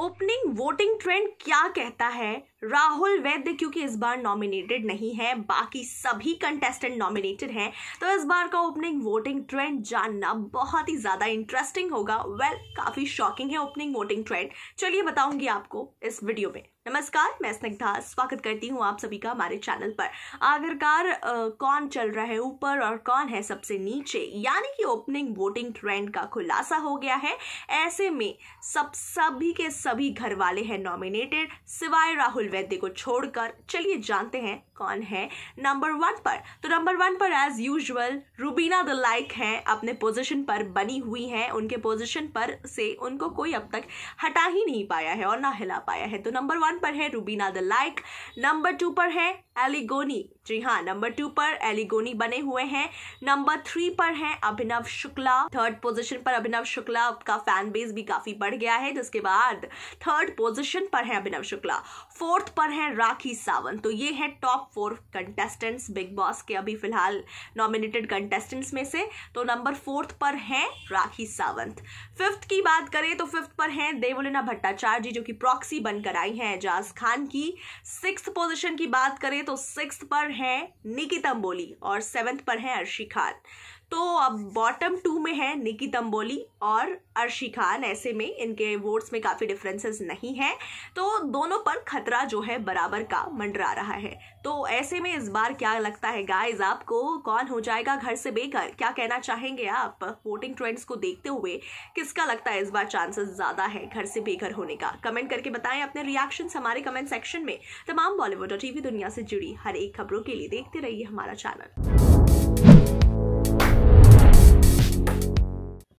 opening voting trend क्या कहता है राहुल वैद्य क्योंकि इस बार नॉमिनेटेड नहीं है बाकी सभी कंटेस्टेंट नॉमिनेटेड हैं तो इस बार का ओपनिंग वोटिंग ट्रेंड जानना बहुत ही ज़्यादा इंटरेस्टिंग होगा वेल well, काफ़ी शॉकिंग है ओपनिंग वोटिंग ट्रेंड चलिए बताऊंगी आपको इस वीडियो में नमस्कार मैं स्निग्धा स्वागत करती हूँ आप सभी का हमारे चैनल पर आखिरकार कौन चल रहा है ऊपर और कौन है सबसे नीचे यानी कि ओपनिंग वोटिंग ट्रेंड का खुलासा हो गया है ऐसे में सब सभी के सभी घर वाले हैं नॉमिनेटेड सिवाय राहुल वैद्य को छोड़कर चलिए जानते हैं कौन है नंबर वन पर तो नंबर वन पर as usual Rubina the Dilaik है अपने पोजिशन पर बनी हुई है उनके पोजिशन पर से उनको कोई अब तक हटा ही नहीं पाया है और ना हिला पाया है तो नंबर वन वन पर है Rubina the like number two पर है एलिगोनी जी हाँ नंबर टू पर एलिगोनी बने हुए हैं नंबर थ्री पर है अभिनव शुक्ला थर्ड पोजीशन पर अभिनव शुक्ला का फैन बेस भी काफी बढ़ गया है जिसके बाद थर्ड पोजीशन पर है अभिनव शुक्ला फोर्थ पर है राखी सावंत तो ये है top four contestants Bigg Boss के अभी फिलहाल नॉमिनेटेड कंटेस्टेंट्स में से तो नंबर फोर्थ पर है राखी सावंत फिफ्थ की बात करें तो फिफ्थ पर है देवोलिना भट्टाचार्य जो कि प्रॉक्सी बनकर आई है एजाज खान की सिक्स पोजीशन की बात करें तो सिक्स पर है निकित अंबोली और सेवंथ पर है अर्शी खान तो अब बॉटम टू में है निकी तंबोली और अर्शी खान ऐसे में इनके वोट्स में काफ़ी डिफरेंसेस नहीं हैं तो दोनों पर खतरा जो है बराबर का मंडरा रहा है तो ऐसे में इस बार क्या लगता है गाइस आपको कौन हो जाएगा घर से बेघर क्या कहना चाहेंगे आप वोटिंग ट्रेंड्स को देखते हुए किसका लगता है इस बार चांसेस ज़्यादा है घर से बेघर होने का कमेंट करके बताएं अपने रिएक्शन हमारे कमेंट सेक्शन में तमाम बॉलीवुड और टीवी दुनिया से जुड़ी हर एक खबरों के लिए देखते रहिए हमारा चैनल